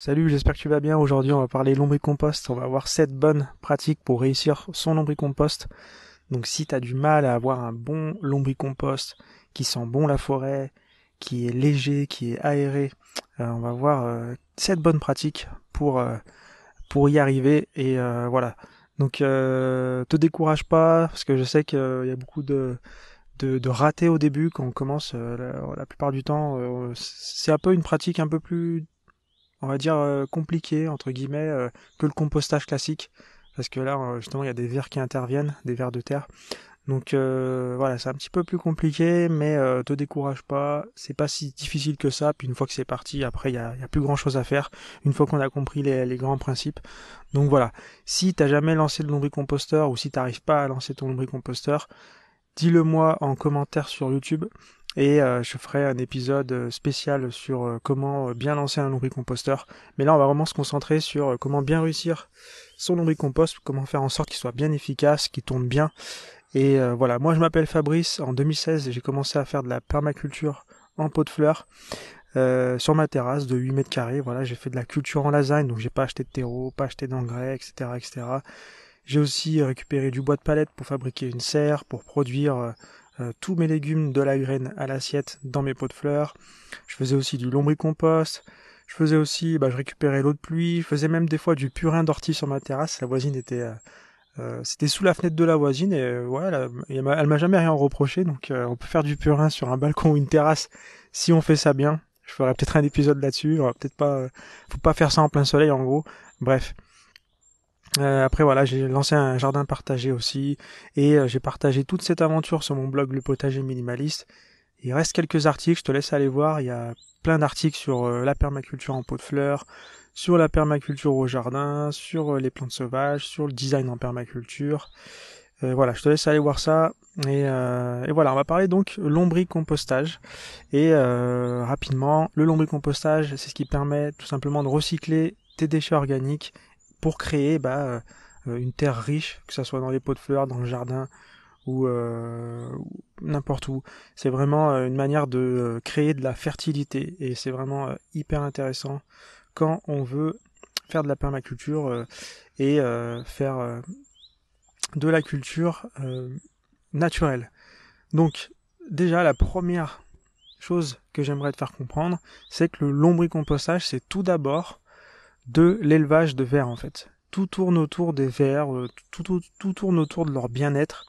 Salut, j'espère que tu vas bien. Aujourd'hui, on va parler lombricompost. On va voir 7 bonnes pratiques pour réussir son lombricompost. Donc, si tu as du mal à avoir un bon lombricompost qui sent bon la forêt, qui est léger, qui est aéré, euh, on va voir euh, sept 7 bonnes pratiques pour, euh, pour y arriver. Et voilà. Donc, te décourage pas parce que je sais qu'il y a beaucoup de, de, ratés au début quand on commence. La, la, plupart du temps, c'est un peu une pratique un peu plus on va dire, euh, compliqué, entre guillemets, euh, que le compostage classique. Parce que là, euh, justement, il y a des vers qui interviennent, des vers de terre. Donc voilà, c'est un petit peu plus compliqué, mais te décourage pas, c'est pas si difficile que ça, puis une fois que c'est parti, après il n'y a, y a, plus grand chose à faire, une fois qu'on a compris les, grands principes. Donc voilà, si t'as jamais lancé le lombricomposteur ou si t'arrives pas à lancer ton composteur dis-le moi en commentaire sur YouTube, et euh, je ferai un épisode euh, spécial sur euh, comment bien lancer un lombricomposteur. Mais là, on va vraiment se concentrer sur comment bien réussir son lombricompost, comment faire en sorte qu'il soit bien efficace, qu'il tourne bien. Et voilà, moi je m'appelle Fabrice, en 2016 j'ai commencé à faire de la permaculture en pot de fleurs. sur ma terrasse de 8 mètres carrés, voilà, j'ai fait de la culture en lasagne, donc j'ai pas acheté de terreau, pas acheté d'engrais, etc., etc. J'ai aussi récupéré du bois de palette pour fabriquer une serre, pour produire euh, tous mes légumes de la graine à l'assiette dans mes pots de fleurs. Je faisais aussi du lombricompost. Je faisais aussi, bah, je récupérais l'eau de pluie. Je faisais même des fois du purin d'ortie sur ma terrasse. La voisine était, euh, euh, c'était sous la fenêtre de la voisine et voilà, elle m'a jamais rien reproché. Donc on peut faire du purin sur un balcon ou une terrasse si on fait ça bien. Je ferai peut-être un épisode là-dessus. Peut-être pas, faut pas faire ça en plein soleil en gros. Bref. Euh, après voilà, j'ai lancé un jardin partagé aussi et euh, j'ai partagé toute cette aventure sur mon blog Le Potager Minimaliste. Il reste quelques articles, je te laisse aller voir. Il y a plein d'articles sur euh, la permaculture en pot de fleurs, sur la permaculture au jardin, sur les plantes sauvages, sur le design en permaculture. voilà, je te laisse aller voir ça. Et, voilà, on va parler donc lombricompostage. Et rapidement, le lombricompostage, c'est ce qui permet tout simplement de recycler tes déchets organiques pour créer bah, euh, une terre riche, que ce soit dans les pots de fleurs, dans le jardin ou euh, n'importe où. C'est vraiment euh, une manière de créer de la fertilité et c'est vraiment hyper intéressant quand on veut faire de la permaculture et faire de la culture naturelle. Donc déjà la première chose que j'aimerais te faire comprendre, c'est que le lombricompostage, c'est tout d'abord de l'élevage de vers en fait. Tout tourne autour des vers, euh, tout, tout, tout tourne autour de leur bien-être.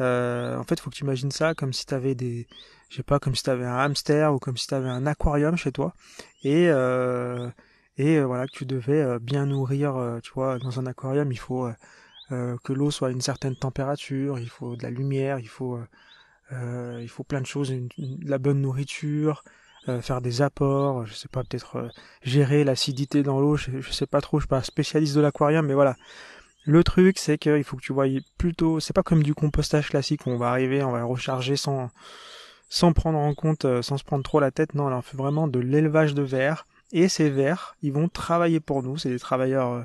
Euh, en fait, faut que tu imagines ça comme si tu avais des, je sais pas, comme si tu avais un hamster ou comme si tu avais un aquarium chez toi et euh, et voilà que tu devais bien nourrir. tu vois, dans un aquarium, il faut que l'eau soit à une certaine température, il faut de la lumière, il faut il faut plein de choses, une, la bonne nourriture, euh, faire des apports, je sais pas, peut-être euh, gérer l'acidité dans l'eau, je, sais pas trop, je suis pas spécialiste de l'aquarium, mais voilà. Le truc, c'est qu'il faut que tu voyes plutôt, c'est pas comme du compostage classique où on va arriver, on va recharger sans, sans prendre en compte, euh, sans se prendre trop la tête. Non, là, on fait vraiment de l'élevage de vers. Et ces vers, ils vont travailler pour nous. C'est des travailleurs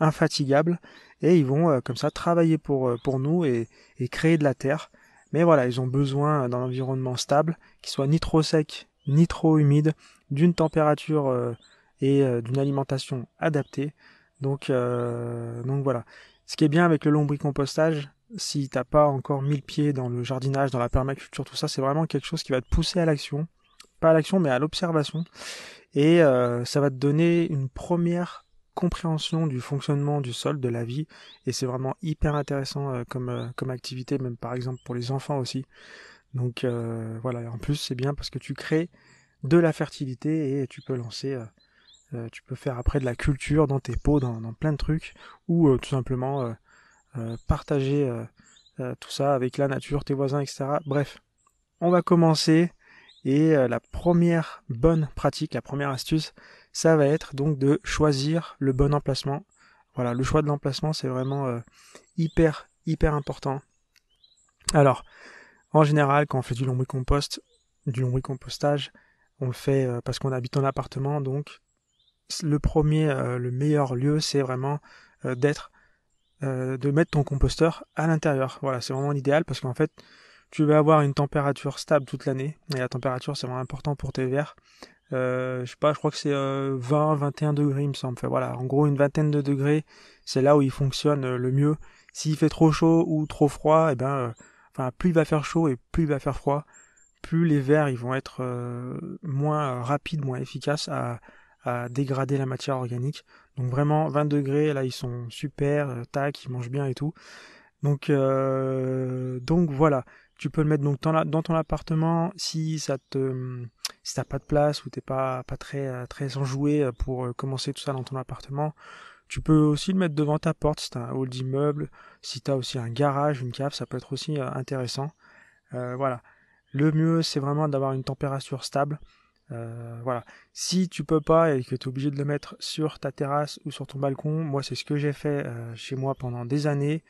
infatigables. Et ils vont, comme ça, travailler pour, pour nous et, et créer de la terre. Mais voilà, ils ont besoin d'un environnement stable, qui soit ni trop sec, ni trop humide, d'une température euh, et euh, d'une alimentation adaptée. Donc, euh, donc voilà. Ce qui est bien avec le lombricompostage, si t'as pas encore mille pieds dans le jardinage, dans la permaculture, tout ça, c'est vraiment quelque chose qui va te pousser à l'action. Pas à l'action, mais à l'observation. Et ça va te donner une première compréhension du fonctionnement du sol, de la vie, et c'est vraiment hyper intéressant comme, comme activité, même par exemple pour les enfants aussi. Donc euh, voilà, en plus c'est bien parce que tu crées de la fertilité et tu peux lancer, euh, euh, tu peux faire après de la culture dans tes pots, dans, plein de trucs, ou euh, tout simplement partager tout ça avec la nature, tes voisins, etc. Bref, on va commencer et la première bonne pratique, la première astuce, ça va être donc de choisir le bon emplacement. Voilà, le choix de l'emplacement c'est vraiment hyper hyper important. Alors, en général, quand on fait du lombricompost, compost, du lombricompostage, compostage, on le fait euh, parce qu'on habite en appartement, donc le premier, euh, le meilleur lieu, c'est vraiment euh, d'être, de mettre ton composteur à l'intérieur. Voilà, c'est vraiment l'idéal parce qu'en fait, tu vas avoir une température stable toute l'année. Et la température, c'est vraiment important pour tes verres. je sais pas, je crois que c'est 20, 21 degrés, il me semble. voilà, en gros, une vingtaine de degrés, c'est là où il fonctionne le mieux. S'il fait trop chaud ou trop froid, eh ben, plus il va faire chaud et plus il va faire froid, plus les vers ils vont être euh, moins rapides, moins efficaces à, dégrader la matière organique. Donc vraiment 20 degrés, là ils sont super, euh, tac, ils mangent bien et tout. Donc euh, donc voilà, tu peux le mettre donc dans, dans ton appartement si ça te si t'as pas de place ou t'es pas pas très très enjoué pour commencer tout ça dans ton appartement. Tu peux aussi le mettre devant ta porte, si tu un hall d'immeuble, si tu as aussi un garage, une cave, ça peut être aussi euh, intéressant. Euh, voilà. Le mieux, c'est vraiment d'avoir une température stable. Euh, voilà. Si tu peux pas et que tu es obligé de le mettre sur ta terrasse ou sur ton balcon, moi c'est ce que j'ai fait chez moi pendant des années.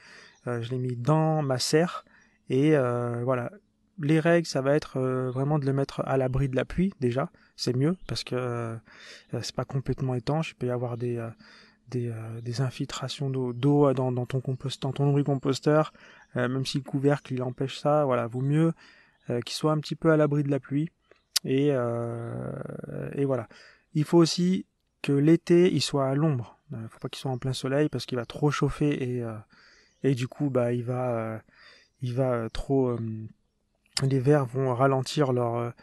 je l'ai mis dans ma serre et voilà. Les règles, ça va être vraiment de le mettre à l'abri de la pluie déjà. C'est mieux parce que c'est pas complètement étanche. Il peut y avoir des euh, des, infiltrations d'eau euh, dans, ton composteur, ton lombricomposteur, euh, même si le couvercle il empêche ça, voilà, vaut mieux qu'il soit un petit peu à l'abri de la pluie. Et, voilà. Il faut aussi que l'été il soit à l'ombre. Il faut pas qu'il soit en plein soleil parce qu'il va trop chauffer et, du coup bah il va il va trop les vers vont ralentir leur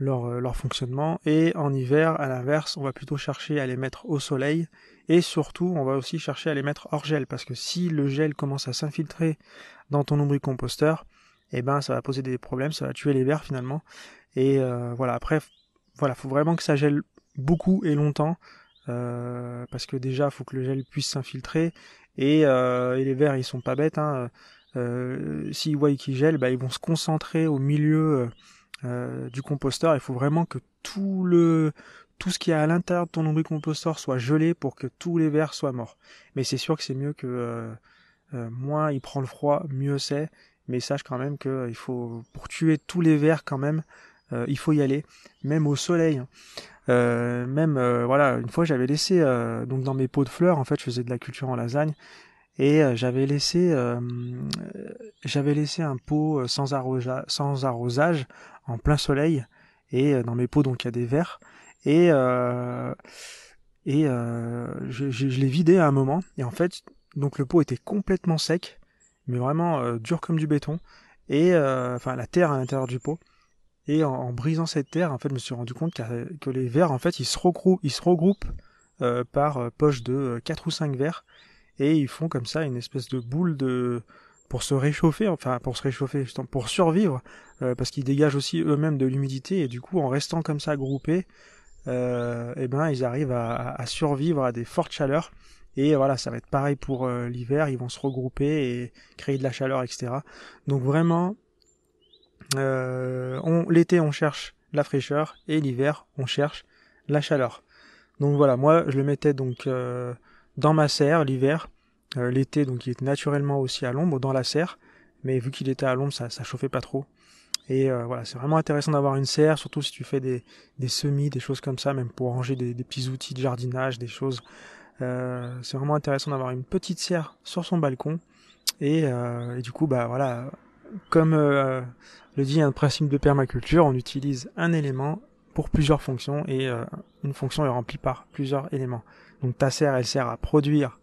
leur, euh, leur fonctionnement. Et en hiver, à l'inverse, on va plutôt chercher à les mettre au soleil. Et surtout, on va aussi chercher à les mettre hors gel. Parce que si le gel commence à s'infiltrer dans ton ombri-composteur, eh ben, ça va poser des problèmes, ça va tuer les vers finalement. Et euh, voilà, après, voilà, faut vraiment que ça gèle beaucoup et longtemps. Euh, parce que déjà, faut que le gel puisse s'infiltrer. Et, et, les vers, ils sont pas bêtes. Hein. S'ils voient qu'ils gèlent, bah, ils vont se concentrer au milieu euh, du composteur, il faut vraiment que tout le tout ce qui a à l'intérieur de ton composteur soit gelé pour que tous les vers soient morts. Mais c'est sûr que c'est mieux que euh, euh, moins il prend le froid, mieux c'est. Mais sache quand même que il faut pour tuer tous les vers quand même, il faut y aller, même au soleil. Hein. même voilà, une fois j'avais laissé donc dans mes pots de fleurs, en fait, je faisais de la culture en lasagne et euh, j'avais laissé euh, j'avais laissé un pot euh, sans, arrosage en plein soleil et dans mes pots donc il y a des verres et et je, l'ai vidé à un moment et en fait donc le pot était complètement sec mais vraiment dur comme du béton et enfin la terre à l'intérieur du pot et en, brisant cette terre en fait je me suis rendu compte que les verres en fait ils se regroupent ils se regroupent par poche de 4 ou 5 verres et ils font comme ça une espèce de boule de pour se réchauffer, enfin pour se réchauffer, pour survivre, euh, parce qu'ils dégagent aussi eux-mêmes de l'humidité et du coup en restant comme ça groupés, euh, eh ben ils arrivent à, survivre à des fortes chaleurs. Et voilà, ça va être pareil pour euh, l'hiver, ils vont se regrouper et créer de la chaleur, etc. Donc vraiment, l'été on cherche la fraîcheur et l'hiver on cherche la chaleur. Donc voilà, moi je le mettais donc dans ma serre l'hiver. Euh, l'été, donc il était naturellement aussi à l'ombre, dans la serre, mais vu qu'il était à l'ombre, ça, ça chauffait pas trop. Et euh, voilà, c'est vraiment intéressant d'avoir une serre, surtout si tu fais des, des, semis, des choses comme ça, même pour ranger des, petits outils de jardinage, des choses. Euh, c'est vraiment intéressant d'avoir une petite serre sur son balcon. Et, et du coup, bah voilà, comme le dit un principe de permaculture, on utilise un élément pour plusieurs fonctions et une fonction est remplie par plusieurs éléments. Donc ta serre, elle sert à produire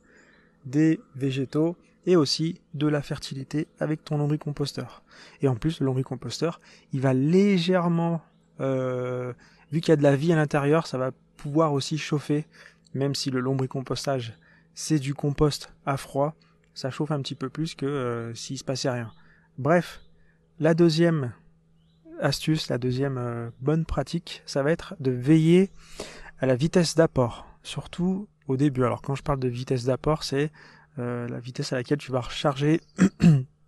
des végétaux et aussi de la fertilité avec ton lombricomposteur. Et en plus, le lombricomposteur, il va légèrement, euh, vu qu'il y a de la vie à l'intérieur, ça va pouvoir aussi chauffer, même si le lombricompostage, c'est du compost à froid, ça chauffe un petit peu plus que si euh, s'il se passait rien. Bref, la deuxième astuce, la deuxième euh, bonne pratique, ça va être de veiller à la vitesse d'apport surtout au début. Alors quand je parle de vitesse d'apport, c'est euh, la vitesse à laquelle tu vas recharger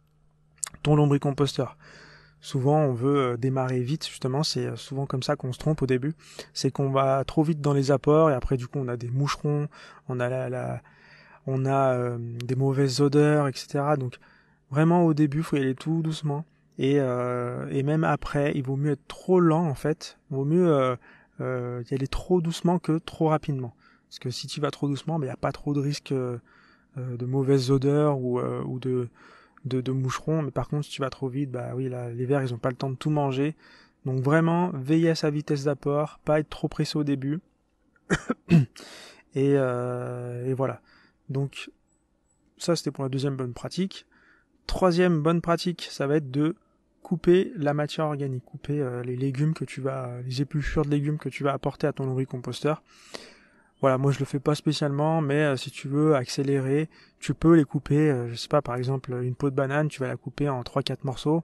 ton lombricomposteur. Souvent, on veut euh, démarrer vite, justement, c'est euh, souvent comme ça qu'on se trompe au début. C'est qu'on va trop vite dans les apports et après, du coup, on a des moucherons, on a la, on a des mauvaises odeurs, etc. Donc, vraiment au début, il faut y aller tout doucement. Et, même après, il vaut mieux être trop lent en fait. vaut mieux y aller trop doucement que trop rapidement. Parce que si tu vas trop doucement, il n'y a pas trop de risque euh, euh, de mauvaises odeurs ou, euh, de, de, moucherons. Mais par contre, si tu vas trop vite, bah oui, les vers, ils n'ont pas le temps de tout manger. Donc vraiment, veiller à sa vitesse d'apport, pas être trop pressé au début. et, voilà. Donc ça, c'était pour la deuxième bonne pratique. Troisième bonne pratique, ça va être de couper la matière organique, couper les légumes que tu vas, les épluchures de légumes que tu vas apporter à ton lombricomposteur. composteur voilà, moi je le fais pas spécialement, mais euh, si tu veux accélérer, tu peux les couper. Euh, je sais pas, par exemple, une peau de banane, tu vas la couper en 3-4 morceaux.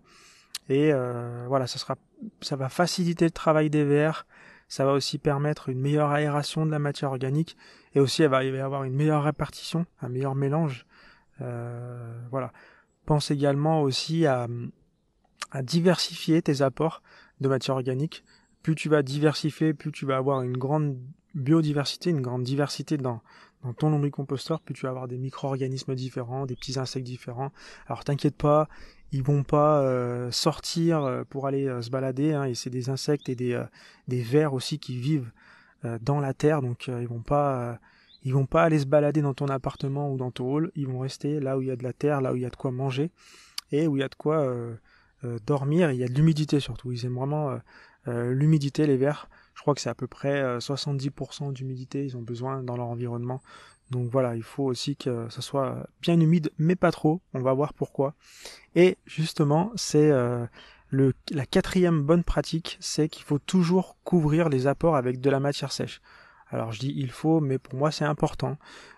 Et euh, voilà, ça sera, ça va faciliter le travail des vers. Ça va aussi permettre une meilleure aération de la matière organique. Et aussi, elle va, y avoir une meilleure répartition, un meilleur mélange. voilà. Pense également aussi à, à diversifier tes apports de matière organique. Plus tu vas diversifier, plus tu vas avoir une grande biodiversité, une grande diversité dans, dans ton composteur. puis tu vas avoir des micro-organismes différents, des petits insectes différents. Alors t'inquiète pas, ils vont pas euh, sortir euh, pour aller euh, se balader, hein, et c'est des insectes et des, des vers aussi qui vivent dans la terre, donc ils vont pas ils vont pas aller se balader dans ton appartement ou dans ton hall, ils vont rester là où il y a de la terre, là où il y a de quoi manger et où il y a de quoi dormir, il y a de l'humidité surtout, ils aiment vraiment l'humidité les vers. Je crois que c'est à peu près 70% euh, d'humidité ils ont besoin dans leur environnement. Donc voilà, il faut aussi que ça soit bien humide, mais pas trop. On va voir pourquoi. Et justement, c'est euh, la quatrième bonne pratique, c'est qu'il faut toujours couvrir les apports avec de la matière sèche. Alors je dis il faut, mais pour moi c'est important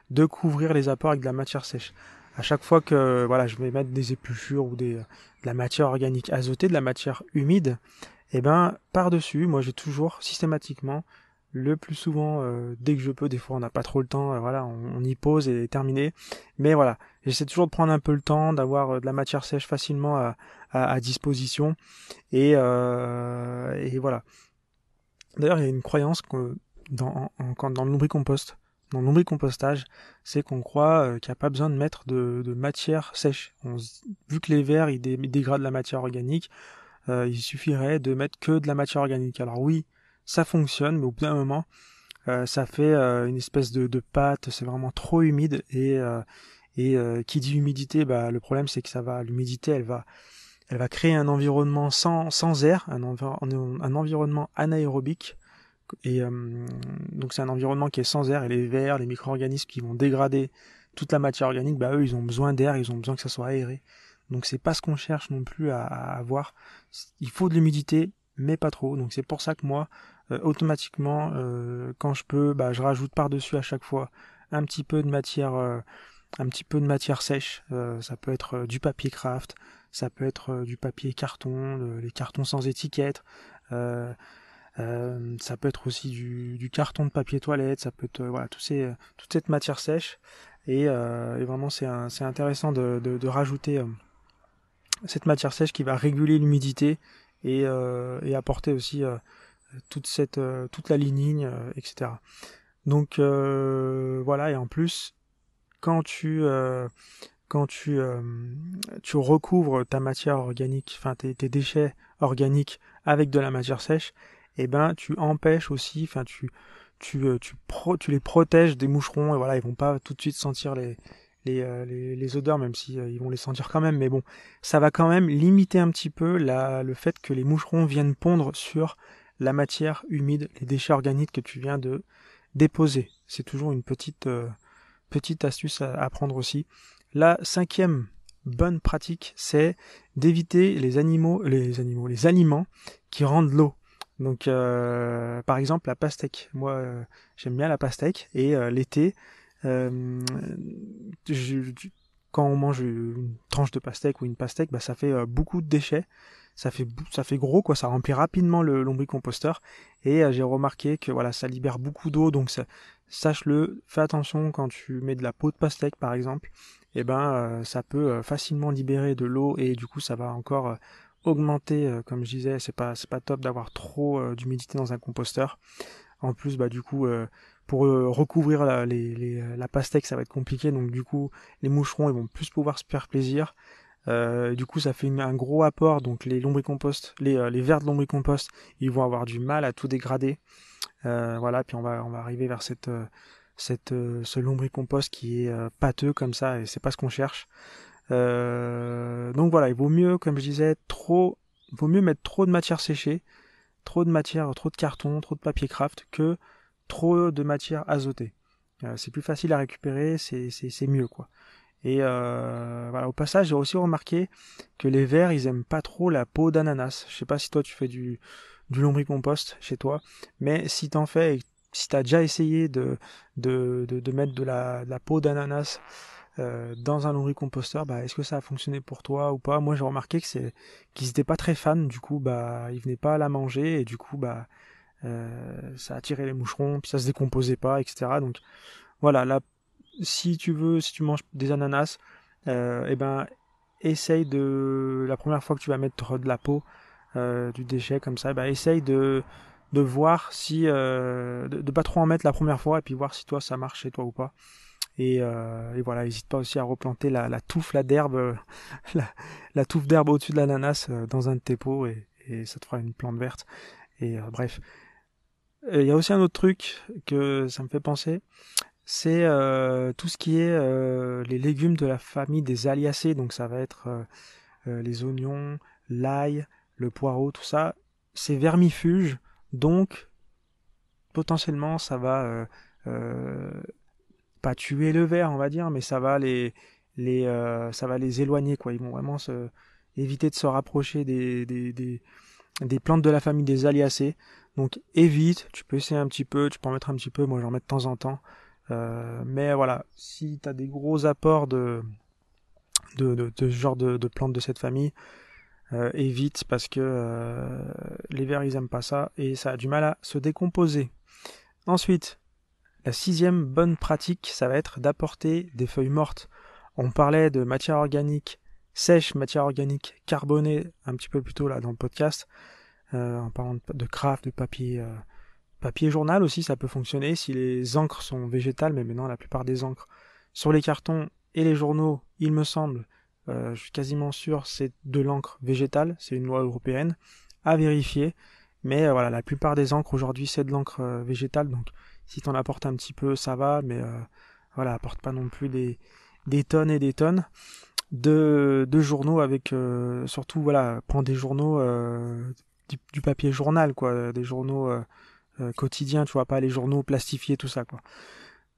de couvrir les apports avec de la matière sèche. À chaque fois que voilà, je vais mettre des épluchures ou des, de la matière organique azotée, de la matière humide, et eh ben par-dessus, moi j'ai toujours systématiquement le plus souvent euh, dès que je peux, des fois on n'a pas trop le temps, euh, voilà, on, y pose et terminé. Mais voilà, j'essaie toujours de prendre un peu le temps, d'avoir euh, de la matière sèche facilement à, disposition. Et, voilà. D'ailleurs, il y a une croyance dans, dans le lombricompost, dans le lombricompostage, c'est qu'on croit qu'il n'y a pas besoin de mettre de, matière sèche. On, vu que les vers ils dégradent la matière organique, euh, il suffirait de mettre que de la matière organique. Alors oui, ça fonctionne, mais au bout d'un moment, euh, ça fait euh, une espèce de, pâte, c'est vraiment trop humide, et, qui dit humidité, bah, le problème c'est que ça va, l'humidité, elle va, elle va créer un environnement sans, air, un, environnement anaérobique, et donc c'est un environnement qui est sans air et les vers, les micro-organismes qui vont dégrader toute la matière organique, bah eux ils ont besoin d'air, ils ont besoin que ça soit aéré. Donc c'est pas ce qu'on cherche non plus à, avoir. Il faut de l'humidité, mais pas trop. Donc c'est pour ça que moi, euh, automatiquement, euh, quand je peux, bah, je rajoute par-dessus à chaque fois un petit peu de matière, euh, un petit peu de matière sèche. ça peut être du papier craft, ça peut être du papier carton, les cartons sans étiquette. ça peut être aussi du, carton de papier toilette, ça peut être voilà tout ces, toute cette matière sèche et, vraiment c'est intéressant de, de, de rajouter cette matière sèche qui va réguler l'humidité et, euh, apporter aussi euh, toute, cette, euh, toute la lignine, etc. Donc voilà, et en plus, quand tu, quand tu, recouvres ta matière organique, enfin tes, déchets organiques avec de la matière sèche, eh ben tu empêches aussi, enfin tu, tu les protèges des moucherons, et voilà, ils vont pas tout de suite sentir les, euh, les, odeurs, même si euh, vont les sentir quand même. Mais bon, ça va quand même limiter un petit peu la, le fait que les moucherons viennent pondre sur la matière humide, les déchets organiques que tu viens de déposer. C'est toujours une petite, euh, petite astuce à, prendre aussi. La cinquième bonne pratique, c'est d'éviter les animaux, les animaux, les aliments qui rendent l'eau. Donc, par exemple, la pastèque. Moi, j'aime bien la pastèque et l'été, euh, quand on mange une tranche de pastèque ou une pastèque, bah, ça fait euh, beaucoup de déchets. Ça fait, ça fait gros, quoi. Ça remplit rapidement le lombricomposteur. Et euh, j'ai remarqué que voilà, ça libère beaucoup d'eau. Donc, sache-le, fais attention quand tu mets de la peau de pastèque, par exemple. Eh ben, ça peut facilement libérer de l'eau et du coup, ça va encore augmenter. comme je disais, c'est pas, pas top d'avoir trop d'humidité dans un composteur. En plus, bah, du coup, pour euh, recouvrir la, pastèque, ça va être compliqué. Donc du coup, les moucherons, ils vont plus pouvoir se faire plaisir. Euh, du coup, ça fait un gros apport. Donc les lombricompost, les, euh, les vers de lombricompost, ils vont avoir du mal à tout dégrader. voilà, puis on va, arriver vers cette, cette, ce lombricompost qui est pâteux comme ça, et c'est pas ce qu'on cherche. donc voilà, il vaut mieux, comme je disais, trop, vaut mieux mettre trop de matière séchée, trop de matière, trop de carton, trop de papier craft que trop de matière azotée. Euh, c'est plus facile à récupérer, c'est mieux quoi. Et euh, voilà, au passage, j'ai aussi remarqué que les vers, ils aiment pas trop la peau d'ananas. Je sais pas si toi tu fais du, du lombricompost chez toi, mais si t'en fais si t'as déjà essayé de, de, mettre de la, peau d'ananas euh, dans un lombricomposteur, bah, est-ce que ça a fonctionné pour toi ou pas Moi j'ai remarqué que c'est qu'ils étaient pas très fans, du coup bah ils venaient pas la manger et du coup bah euh, ça attirait les moucherons, puis ça se décomposait pas, etc. Donc voilà, là, si tu veux, si tu manges des ananas, euh, eh ben essaye de la première fois que tu vas mettre de la peau, euh, du déchet comme ça, eh ben, essaye de de voir si de, de, pas trop en mettre la première fois et puis voir si toi ça marche chez toi ou pas. Et, euh, et, voilà, n'hésite pas aussi à replanter la, la touffe la d'herbe, la, touffe d'herbe au-dessus de l'ananas dans un de tes pots et, et, ça te fera une plante verte. Et bref, il y a aussi un autre truc que ça me fait penser, c'est euh, tout ce qui est euh, les légumes de la famille des aliacées, donc ça va être euh, les oignons, l'ail, le poireau, tout ça, c'est vermifuge, donc potentiellement ça va pas tuer le ver, on va dire, mais ça va les, les ça va les éloigner quoi. Ils vont vraiment se, éviter de se rapprocher des, des plantes de la famille des aliacées. Donc évite, tu peux essayer un petit peu, tu peux en mettre un petit peu, moi j'en mets de temps en temps. Euh, mais voilà, si tu as des gros apports de, de, ce genre de, plantes de cette famille, euh, évite parce que euh, les vers ils aiment pas ça et ça a du mal à se décomposer. Ensuite, la sixième bonne pratique, ça va être d'apporter des feuilles mortes. On parlait de matière organique sèche, matière organique carbonée un petit peu plus tôt là dans le podcast. Euh, en parlant de, craft, de papier, euh, papier journal aussi, ça peut fonctionner si les encres sont végétales, mais maintenant la plupart des encres sur les cartons et les journaux, il me semble, euh, je suis quasiment sûr, c'est de l'encre végétale, c'est une loi européenne, à vérifier. Mais voilà, la plupart des encres aujourd'hui, c'est de l'encre végétale, donc si en apportes un petit peu, ça va, mais voilà, apporte pas non plus des, des tonnes et des tonnes de, de journaux avec surtout voilà prends des journaux du, papier journal, quoi, euh, des journaux euh, euh, quotidiens, tu vois, pas les journaux plastifiés, tout ça, quoi.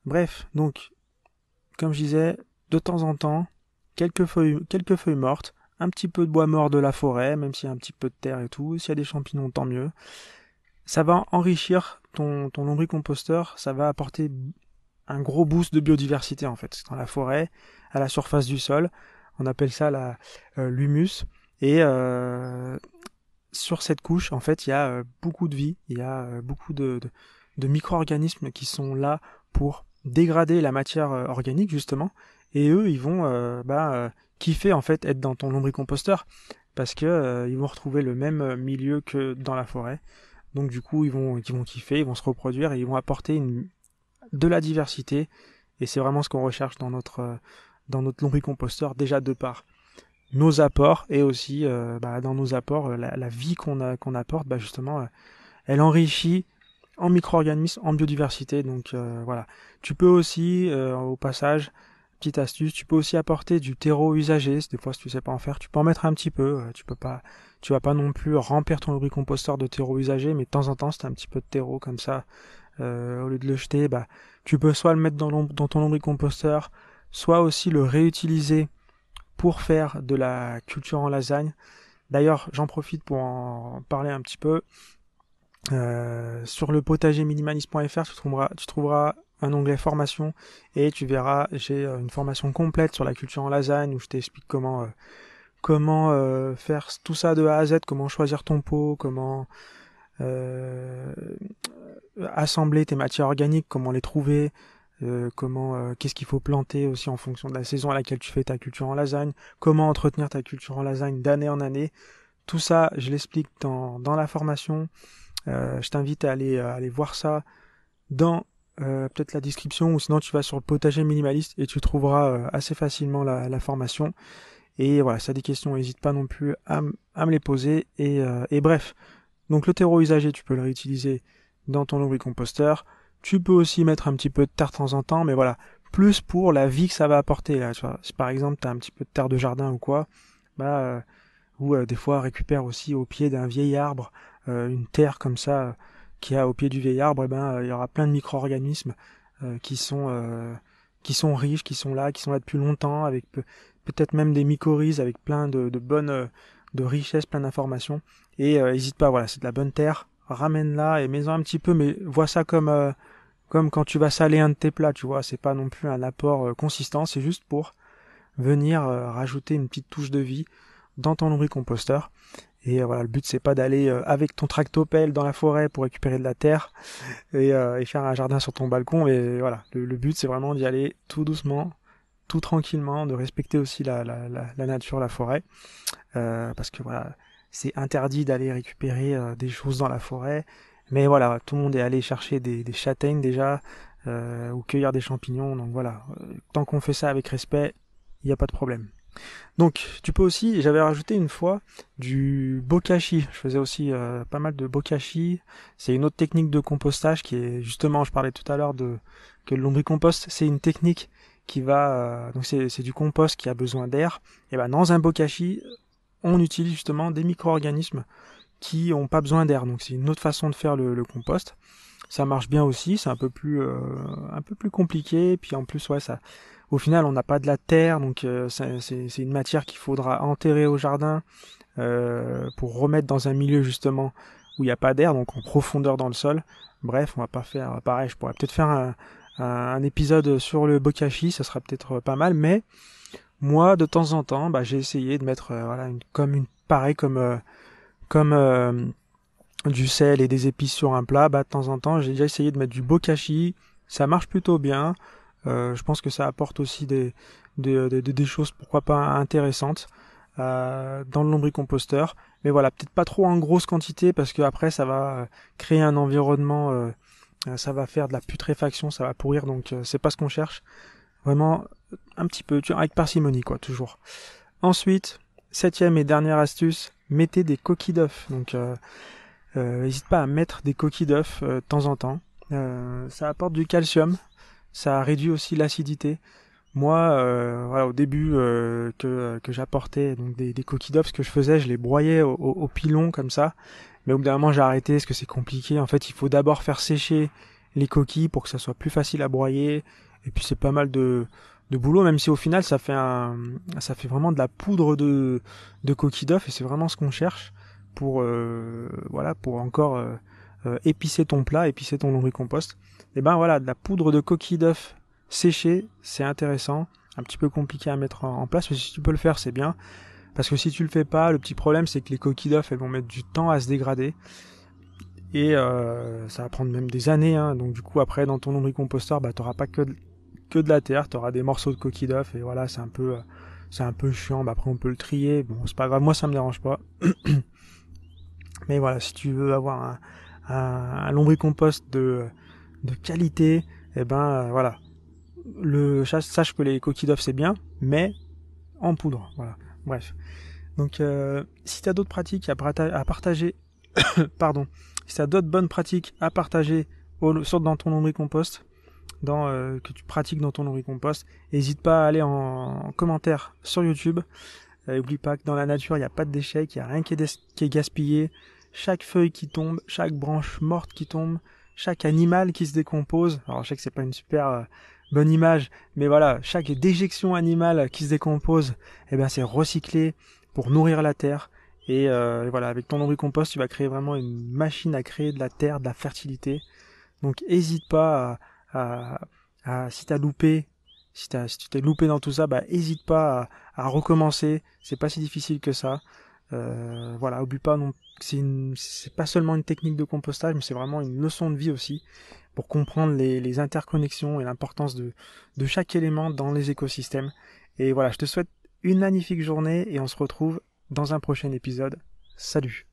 Bref, donc, comme je disais, de temps en temps, quelques feuilles, quelques feuilles mortes, un petit peu de bois mort de la forêt, même s'il y a un petit peu de terre et tout, s'il y a des champignons, tant mieux. Ça va enrichir ton, ton lombricomposteur, ça va apporter un gros boost de biodiversité en fait. dans la forêt, à la surface du sol, on appelle ça l'humus, et sur cette couche, en fait, il y a euh, beaucoup de vie, il y a euh, beaucoup de, micro-organismes qui sont là pour dégrader la matière euh, organique, justement, et eux, ils vont bah, kiffer, en fait, être dans ton lombricomposteur, parce que ils vont retrouver le même milieu que dans la forêt. Donc, du coup, ils vont, ils vont kiffer, ils vont se reproduire, et ils vont apporter de la diversité, et c'est vraiment ce qu'on recherche dans notre, dans notre lombricomposteur, déjà de part nos apports et aussi euh, bah, dans nos apports euh, la, la vie qu'on qu'on apporte bah, justement euh, elle enrichit en micro-organismes, en biodiversité. Donc voilà, tu peux aussi, au passage, petite astuce, tu peux aussi apporter du terreau usagé. Des fois, si tu sais pas en faire, tu peux en mettre un petit peu. tu peux pas, tu vas pas non plus remplir ton composteur de terreau usagé, mais de temps en temps, c'est un petit peu de terreau comme ça, au lieu de le jeter, bah, tu peux soit le mettre dans, dans ton composteur, soit aussi le réutiliser pour faire de la culture en lasagne. D'ailleurs, j'en profite pour en parler un petit peu. Euh, sur le potagerminimaliste.fr, tu trouveras, un onglet formation et tu verras, j'ai euh, une formation complète sur la culture en lasagne où je t'explique comment euh, faire tout ça de A à Z, comment choisir ton pot, comment assembler tes matières organiques, comment les trouver, euh, comment, euh, qu'est-ce qu'il faut planter aussi en fonction de la saison à laquelle tu fais ta culture en lasagne, comment entretenir ta culture en lasagne d'année en année. Tout ça, je l'explique dans, dans la formation. Euh, je t'invite à aller, aller voir ça dans peut-être la description ou sinon tu vas sur le potager minimaliste et tu trouveras assez facilement la, formation. Et voilà, ça des questions, n'hésite pas non plus à, à me les poser. Et, et, bref, donc le terreau usagé, tu peux le réutiliser dans ton lombricomposteur. composteur tu peux aussi mettre un petit peu de terre de temps en temps, mais voilà, plus pour la vie que ça va apporter. Là, tu par exemple, tu as un petit peu de terre de jardin ou quoi, bah, euh, ou euh, des fois récupère aussi au pied d'un vieil arbre euh, une terre comme ça qui a au pied du vieil arbre, eh ben, il y aura plein de micro-organismes qui sont qui sont riches, qui sont là, qui sont là depuis longtemps, avec peut-être même des mycorhizes, avec plein de, de bonnes de richesses, plein d'informations. Et n'hésite pas, voilà, c'est de la bonne terre ramène-la et mets-en un petit peu, mais vois ça comme euh, comme quand tu vas saler un de tes plats, tu vois. C'est pas non plus un apport euh, consistant, c'est juste pour venir euh, rajouter une petite touche de vie dans ton lombricomposteur. Et voilà, le but c'est pas d'aller avec ton tractopelle dans la forêt pour récupérer de la terre et, faire un jardin sur ton balcon. Et voilà, le, but c'est vraiment d'y aller tout doucement, tout tranquillement, de respecter aussi la, la, la, la nature, la forêt, parce que voilà, c'est interdit d'aller récupérer euh, des choses dans la forêt. Mais voilà, tout le monde est allé chercher des, châtaignes déjà, euh, ou cueillir des champignons. Donc voilà, euh, tant qu'on fait ça avec respect, il n'y a pas de problème. Donc tu peux aussi, j'avais rajouté une fois du bokashi, je faisais aussi pas mal de bokashi, c'est une autre technique de compostage qui est justement, je parlais tout à l'heure de que le lombricompost, c'est une technique qui va, donc c'est du compost qui a besoin d'air, et ben dans un bokashi, on utilise justement des micro-organismes qui n'ont pas besoin d'air. Donc c'est une autre façon de faire le, compost. Ça marche bien aussi, c'est un peu plus euh, un peu plus compliqué. Puis en plus, ouais, ça. Au final, on n'a pas de la terre, donc euh, c'est une matière qu'il faudra enterrer au jardin euh, pour remettre dans un milieu justement où il n'y a pas d'air, donc en profondeur dans le sol. Bref, on va pas faire pareil. Je pourrais peut-être faire un, un, épisode sur le bokashi, ça sera peut-être pas mal, mais moi, de temps en temps, bah, j'ai essayé de mettre euh, voilà, une, comme une, pareil comme, euh, comme euh, du sel et des épices sur un plat, bah, de temps en temps, j'ai déjà essayé de mettre du bokashi. Ça marche plutôt bien. je pense que ça apporte aussi des, des, des, choses, pourquoi pas, intéressantes dans le lombricomposteur. Mais voilà, peut-être pas trop en grosse quantité parce que après, ça va créer un environnement, ça va faire de la putréfaction, ça va pourrir, donc c'est pas ce qu'on cherche. Vraiment, un petit peu, avec parcimonie, quoi, toujours. Ensuite, septième et dernière astuce, mettez des coquilles d'œufs. Donc, euh, euh, n'hésite pas à mettre des coquilles d'œufs euh, de temps en temps. ça apporte du calcium, ça réduit aussi l'acidité. Moi, au début que, j'apportais donc des, coquilles d'œufs, ce que je faisais, je les broyais au, pilon comme ça. Mais au bout d'un moment, j'ai arrêté parce que c'est compliqué. En fait, il faut d'abord faire sécher les coquilles pour que ça soit plus facile à broyer. Et puis c'est pas mal de, de boulot, même si au final ça fait un, ça fait vraiment de la poudre de, de coquille d'œuf et c'est vraiment ce qu'on cherche pour euh, voilà pour encore euh, euh, épicer ton plat, épicer ton lombricompost. Et ben voilà, de la poudre de coquille d'œuf séchée, c'est intéressant, un petit peu compliqué à mettre en, place, mais si tu peux le faire, c'est bien. Parce que si tu le fais pas, le petit problème c'est que les coquilles d'oeuf elles vont mettre du temps à se dégrader et euh, ça va prendre même des années. Hein. Donc du coup après dans ton lombricomposteur, bah t'auras pas que de, que de la terre, tu auras des morceaux de coquille d'œuf et voilà, c'est un peu euh, c'est un peu chiant, après on peut le trier, bon c'est pas grave, moi ça me dérange pas. Mais voilà, si tu veux avoir un, un, lombricompost de, de qualité, et eh ben euh, voilà. Le sache que les coquilles d'œufs c'est bien, mais en poudre, voilà. Bref. Donc euh, si tu as d'autres pratiques à, partager, pardon, si tu as d'autres bonnes pratiques à partager au, dans ton lombricompost, euh, que tu pratiques dans ton compost, N'hésite pas à aller en, commentaire sur YouTube. N'oublie euh, pas que dans la nature, il n'y a pas de déchets, qu'il n'y a rien qui est, gaspillé. Chaque feuille qui tombe, chaque branche morte qui tombe, chaque animal qui se décompose. Alors je sais que c'est pas une super euh, bonne image, mais voilà, chaque déjection animale qui se décompose, eh ben c'est recyclé pour nourrir la terre. Et, voilà, avec ton compost tu vas créer vraiment une machine à créer de la terre, de la fertilité. Donc n'hésite pas à, à, si t'as loupé, si, tu t'es loupé dans tout ça, bah hésite pas à, recommencer. C'est pas si difficile que ça. Euh, voilà, oublie pas non, c'est pas seulement une technique de compostage, mais c'est vraiment une leçon de vie aussi pour comprendre les, interconnexions et l'importance de, de chaque élément dans les écosystèmes. Et voilà, je te souhaite une magnifique journée et on se retrouve dans un prochain épisode. Salut